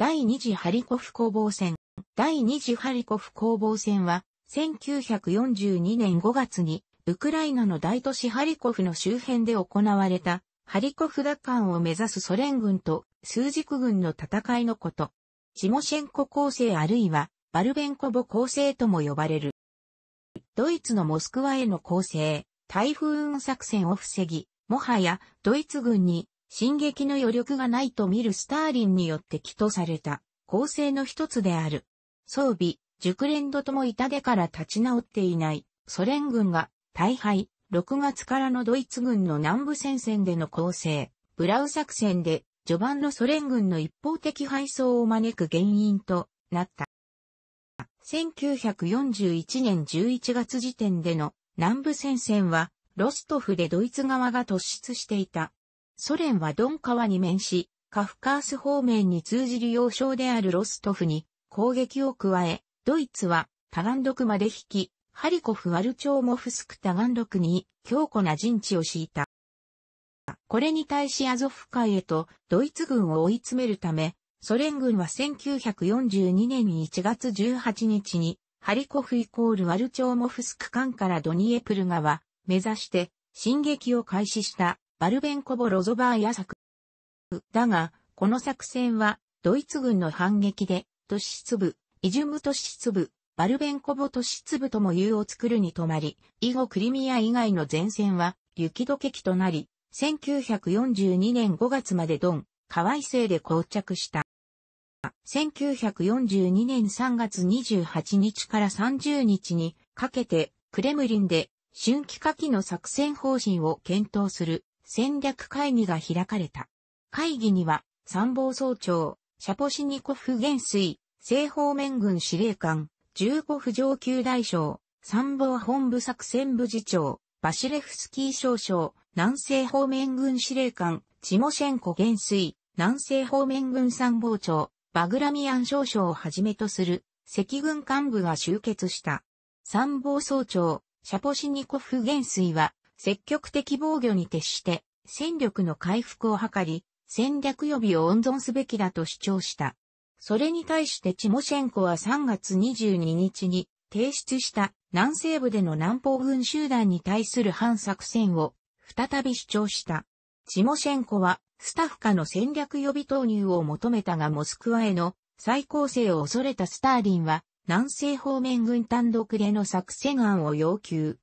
第2次ハリコフ攻防戦。第2次ハリコフ攻防戦は、1942年5月に、ウクライナの大都市ハリコフの周辺で行われた、ハリコフ奪還を目指すソ連軍と数軸軍の戦いのこと。チモシェンコ構成あるいは、バルベンコボ構成とも呼ばれる。ドイツのモスクワへの攻勢、台風運作戦を防ぎ、もはやドイツ軍に進撃の余力がないと見るスターリンによって起とされた構成の一つである。装備、熟練度とも痛手から立ち直っていないソ連軍が大敗、6月からのドイツ軍の南部戦線での構成、ブラウ作戦で序盤のソ連軍の一方的敗走を招く原因となった。1941年11月時点での南部戦線はロストフでドイツ側が突出していたソ連はドン川に面し、カフカース方面に通じる要衝であるロストフに攻撃を加え、ドイツはタガンドクまで引き、ハリコフ・ワルチョーモフスク・タガンドクに強固な陣地を敷いた。これに対しアゾフ海へとドイツ軍を追い詰めるため、ソ連軍は1942年1月18日に、ハリコフイコールワルチョーモフスク間からドニエプル川、目指して、進撃を開始したバルベンコボ・ロゾバーヤ作。だが、この作戦は、ドイツ軍の反撃で、都市粒、イジュム都市粒、バルベンコボ都市粒とも言うを作るに止まり、以後クリミア以外の前線は、雪解け期となり、1942年5月までドン、河合制で膠着した。1942年3月28日から30日にかけてクレムリンで春季夏季の作戦方針を検討する戦略会議が開かれた。会議には、参謀総長、シャポシニコフ元帥、西方面軍司令官、十五府上級大将、参謀本部作戦部次長、バシレフスキー少将、南西方面軍司令官、チモシェンコ元帥、南西方面軍参謀長、バグラミアン少将をはじめとする、赤軍幹部が集結した。参謀総長、シャポシニコフ元帥は、積極的防御に徹して、戦力の回復を図り、戦略予備を温存すべきだと主張した。それに対してチモシェンコは3月22日に提出した南西部での南方軍集団に対する反作戦を再び主張した。チモシェンコはスタッフ下の戦略予備投入を求めたがモスクワへの再構成を恐れたスターリンは南西方面軍単独での作戦案を要求。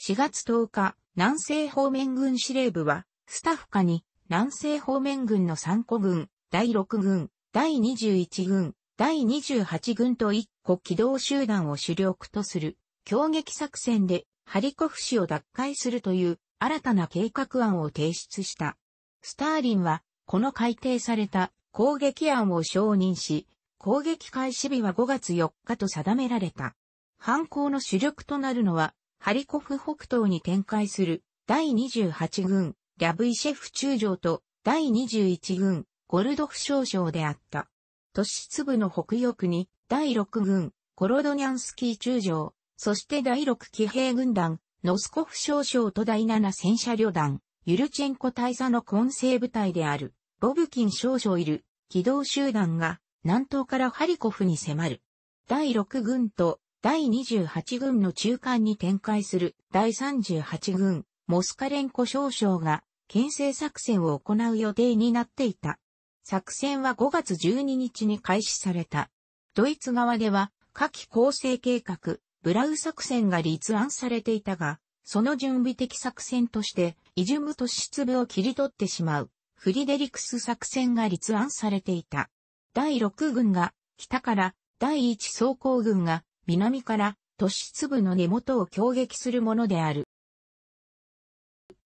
4月10日、南西方面軍司令部は、スタッフ下に、南西方面軍の3個軍、第6軍、第21軍、第28軍と1個機動集団を主力とする、攻撃作戦で、ハリコフ市を奪回するという、新たな計画案を提出した。スターリンは、この改定された攻撃案を承認し、攻撃開始日は5月4日と定められた。犯行の主力となるのはハリコフ北東に展開する第28軍、リャブイシェフ中将と第21軍、ゴルドフ少将であった。都市粒の北翼に第6軍、コロドニャンスキー中将、そして第6騎兵軍団、ノスコフ少将と第7戦車旅団、ユルチェンコ大佐の混成部隊である、ボブキン少将いる、機動集団が、南東からハリコフに迫る。第6軍と第28軍の中間に展開する第38軍、モスカレンコ少将が、牽制作戦を行う予定になっていた。作戦は5月12日に開始された。ドイツ側では、夏季構成計画、ブラウ作戦が立案されていたが、その準備的作戦として、イジュムと出部を切り取ってしまう、フリデリクス作戦が立案されていた。第6軍が、北から、第1装甲軍が、南から都市粒の根元を攻撃するものである。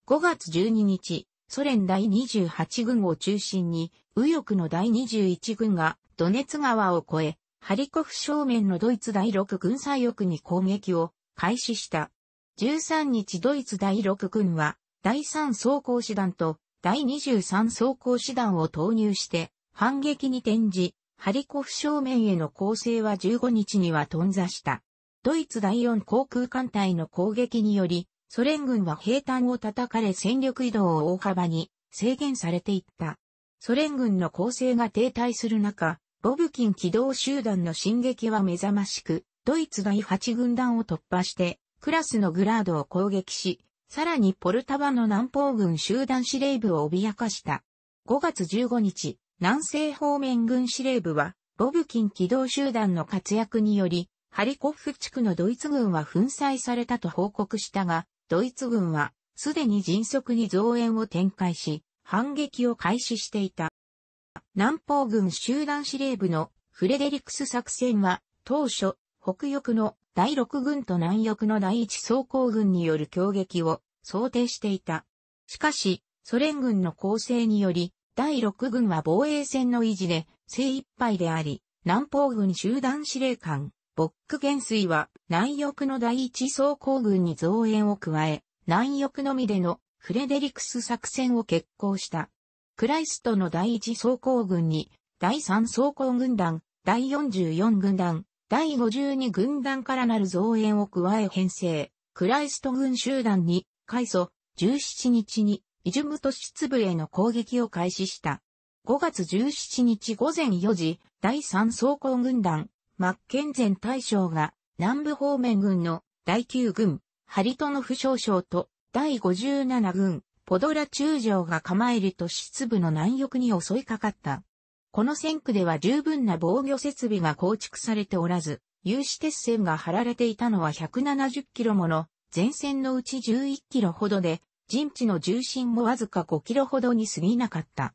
5月12日、ソ連第28軍を中心に、右翼の第21軍がドネツ川を越え、ハリコフ正面のドイツ第6軍左翼に攻撃を開始した。13日ドイツ第6軍は、第3装甲師団と第23装甲師団を投入して、反撃に転じ、ハリコフ正面への攻勢は15日には頓挫した。ドイツ第4航空艦隊の攻撃により、ソ連軍は兵隊を叩かれ戦力移動を大幅に制限されていった。ソ連軍の攻勢が停滞する中、ボブキン機動集団の進撃は目覚ましく、ドイツ第8軍団を突破して、クラスのグラードを攻撃し、さらにポルタバの南方軍集団司令部を脅かした。5月15日、南西方面軍司令部は、ボブキン機動集団の活躍により、ハリコフ地区のドイツ軍は粉砕されたと報告したが、ドイツ軍は、すでに迅速に増援を展開し、反撃を開始していた。南方軍集団司令部のフレデリクス作戦は、当初、北翼の第6軍と南翼の第1装甲軍による攻撃を想定していた。しかし、ソ連軍の攻勢により、第6軍は防衛戦の維持で精一杯であり、南方軍集団司令官、ボック元帥は南翼の第一装甲軍に増援を加え、南翼のみでのフレデリクス作戦を決行した。クライストの第一装甲軍に、第三装甲軍団、第44軍団、第52軍団からなる増援を加え編成、クライスト軍集団に、開祖、17日に、イジュム都市粒への攻撃を開始した。5月17日午前4時、第3装甲軍団、マッケンゼン大将が、南部方面軍の第9軍、ハリトノフ少将と、第57軍、ポドラ中将が構える都市粒の南翼に襲いかかった。この戦区では十分な防御設備が構築されておらず、有刺鉄線が張られていたのは170キロもの、前線のうち11キロほどで、陣地の重心もわずか5キロほどに過ぎなかった。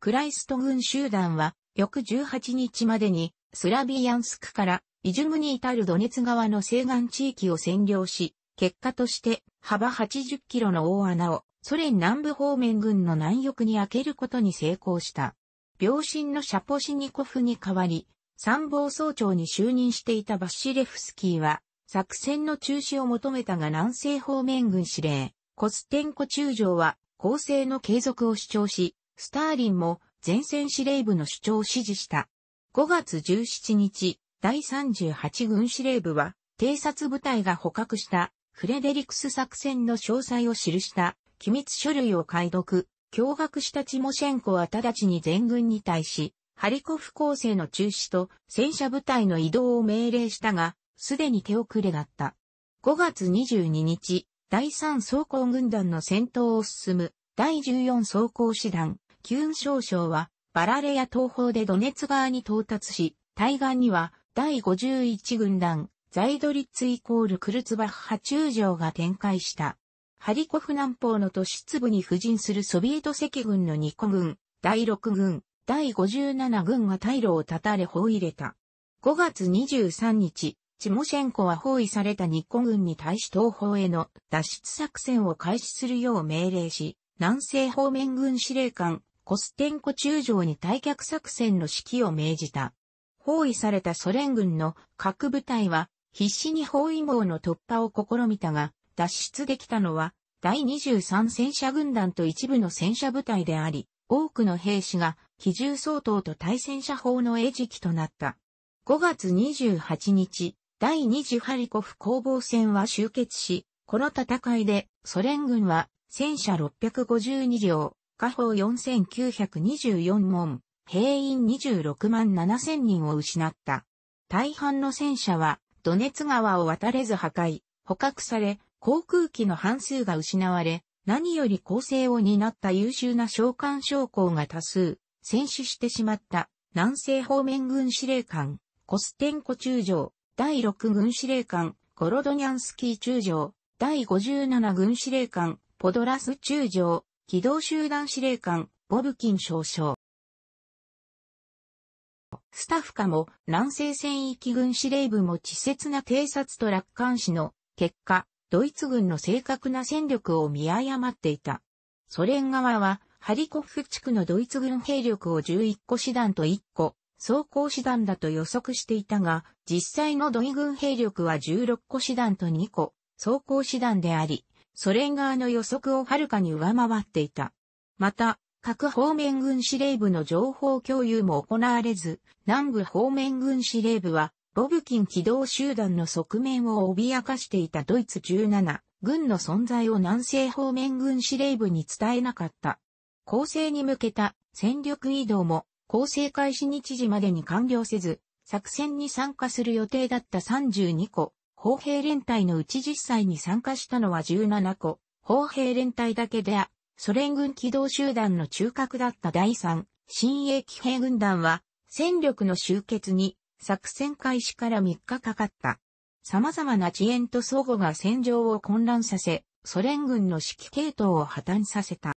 クライスト軍集団は、翌18日までに、スラビアンスクからイジュムに至るドネツ川の西岸地域を占領し、結果として幅80キロの大穴をソ連南部方面軍の南翼に開けることに成功した。病身のシャポシニコフに代わり、参謀総長に就任していたバッシレフスキーは、作戦の中止を求めたが南西方面軍司令、コステンコ中将は攻勢の継続を主張し、スターリンも前線司令部の主張を支持した。5月17日、第38軍司令部は、偵察部隊が捕獲したフレデリクス作戦の詳細を記した機密書類を解読、驚愕したチモシェンコは直ちに全軍に対し、ハリコフ攻勢の中止と戦車部隊の移動を命令したが、すでに手遅れだった。5月22日、第3装甲軍団の戦闘を進む第14装甲師団、キューン少将は、バラレア東方でドネツ川に到達し、対岸には、第51軍団、ザイドリッツイコールクルツバッハ中将が展開した。ハリコフ南方の都市部に布陣するソビエト赤軍の2個軍、第6軍、第57軍が退路を断たれ砲入れた。5月23日、チモシェンコは包囲された日本軍に対し東方への脱出作戦を開始するよう命令し、南西方面軍司令官、コステンコ中将に退却作戦の指揮を命じた。包囲されたソ連軍の各部隊は必死に包囲網の突破を試みたが、脱出できたのは第23戦車軍団と一部の戦車部隊であり、多くの兵士が機銃相当と対戦車砲の餌食となった。5月28日、第二次ハリコフ攻防戦は終結し、この戦いでソ連軍は戦車652両、火砲4924門、兵員26万7000人を失った。大半の戦車はドネツ川を渡れず破壊、捕獲され、航空機の半数が失われ、何より構成を担った優秀な召喚将校が多数、戦死してしまった南西方面軍司令官、コステンコ中将、第6軍司令官、ゴロドニャンスキー中将、第57軍司令官、ポドラス中将、機動集団司令官、ボブキン少将。スタッフ課も南西戦域軍司令部も稚拙な偵察と楽観視の結果、ドイツ軍の正確な戦力を見誤っていた。ソ連側は、ハリコフ地区のドイツ軍兵力を11個師団と1個、装甲師団だと予測していたが、実際の土井軍兵力は16個師団と2個、装甲師団であり、ソ連側の予測をはるかに上回っていた。また、各方面軍司令部の情報共有も行われず、南部方面軍司令部は、ボブキン機動集団の側面を脅かしていたドイツ17、軍の存在を南西方面軍司令部に伝えなかった。攻勢に向けた戦力移動も構成開始日時までに完了せず、作戦に参加する予定だった32個、砲兵連隊のうち実際に参加したのは17個、砲兵連隊だけで、ソ連軍機動集団の中核だった第3、新鋭騎兵軍団は、戦力の集結に、作戦開始から3日かかった。様々な遅延と相互が戦場を混乱させ、ソ連軍の指揮系統を破綻させた。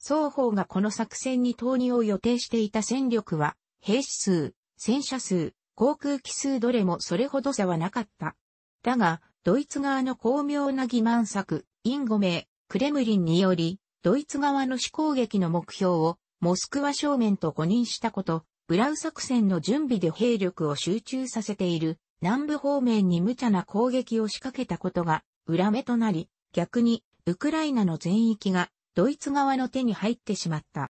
双方がこの作戦に投入を予定していた戦力は、兵士数、戦車数、航空機数どれもそれほど差はなかった。だが、ドイツ側の巧妙な欺瞞策、インゴ名、クレムリンにより、ドイツ側の主攻撃の目標を、モスクワ正面と誤認したこと、ブラウ作戦の準備で兵力を集中させている南部方面に無茶な攻撃を仕掛けたことが裏目となり、逆にウクライナの全域がドイツ側の手に入ってしまった。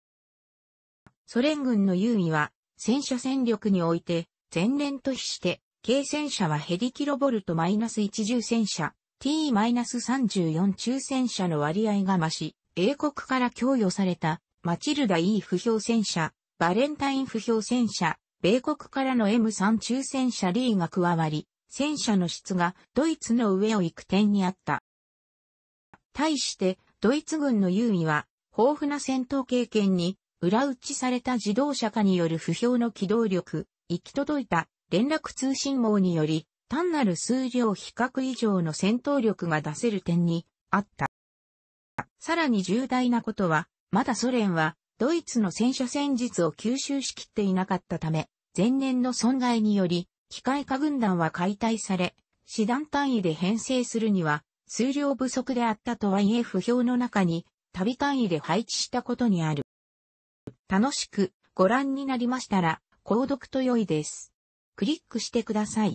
ソ連軍の優位は、戦車戦力において、前年と比して、軽戦車はヘリキロボルト -1 重戦車、T-34 中戦車の割合が増し、英国から供与された、マチルダ E 不評戦車、バレンタイン不評戦車、米国からの M3 中戦車リーが加わり、戦車の質がドイツの上を行く点にあった。対して、ドイツ軍の優位は、豊富な戦闘経験に、裏打ちされた自動車化による不評の機動力、行き届いた連絡通信網により、単なる数量比較以上の戦闘力が出せる点にあった。さらに重大なことは、まだソ連はドイツの戦車戦術を吸収しきっていなかったため、前年の損害により、機械化軍団は解体され、師団単位で編成するには、数量不足であったとはいえ不評の中に、旅単位で配置したことにある。楽しくご覧になりましたら、購読と良いです。クリックしてください。